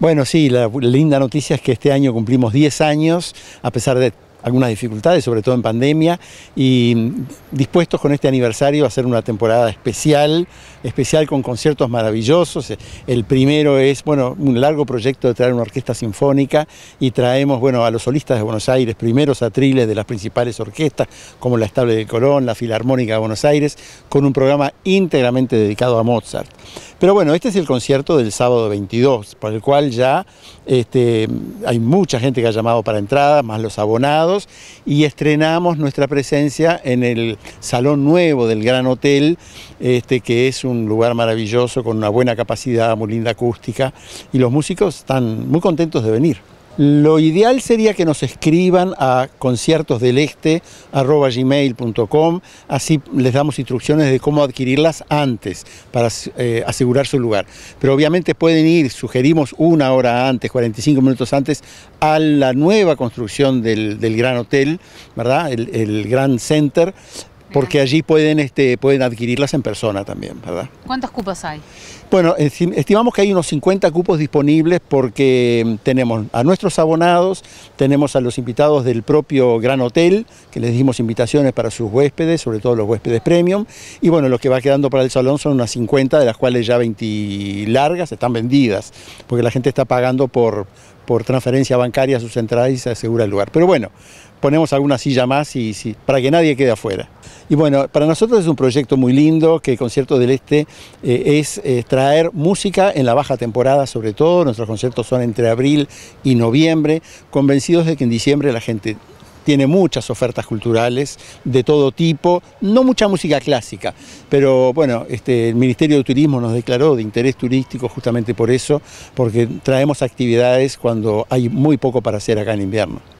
Bueno, sí, la linda noticia es que este año cumplimos 10 años, a pesar de algunas dificultades, sobre todo en pandemia, y dispuestos con este aniversario a hacer una temporada especial, especial con conciertos maravillosos. El primero es, bueno, un largo proyecto de traer una orquesta sinfónica y traemos, bueno, a los solistas de Buenos Aires, primeros atriles de las principales orquestas, como la Estable de Colón, la Filarmónica de Buenos Aires, con un programa íntegramente dedicado a Mozart. Pero bueno, este es el concierto del sábado 22, por el cual ya este, hay mucha gente que ha llamado para entrada, más los abonados, y estrenamos nuestra presencia en el Salón Nuevo del Gran Hotel, este, que es un lugar maravilloso con una buena capacidad, muy linda acústica y los músicos están muy contentos de venir. Lo ideal sería que nos escriban a conciertosdeleste.com, así les damos instrucciones de cómo adquirirlas antes para eh, asegurar su lugar. Pero obviamente pueden ir, sugerimos una hora antes, 45 minutos antes, a la nueva construcción del, gran hotel, ¿verdad? El, el Grand Center, porque allí pueden, este, pueden adquirirlas en persona también, ¿verdad? ¿Cuántas cupos hay? Bueno, estimamos que hay unos 50 cupos disponibles porque mm, tenemos a nuestros abonados, tenemos a los invitados del propio Gran Hotel, que les dimos invitaciones para sus huéspedes, sobre todo los huéspedes premium, y bueno, lo que va quedando para el salón son unas 50, de las cuales ya 20 largas están vendidas, porque la gente está pagando por, por transferencia bancaria a sus entradas y se asegura el lugar. Pero bueno, ponemos alguna silla más y, para que nadie quede afuera. Y bueno, para nosotros es un proyecto muy lindo que Concierto del Este eh, es eh, traer música en la baja temporada sobre todo, nuestros conciertos son entre abril y noviembre, convencidos de que en diciembre la gente tiene muchas ofertas culturales de todo tipo, no mucha música clásica, pero bueno, este, el Ministerio de Turismo nos declaró de interés turístico justamente por eso, porque traemos actividades cuando hay muy poco para hacer acá en invierno.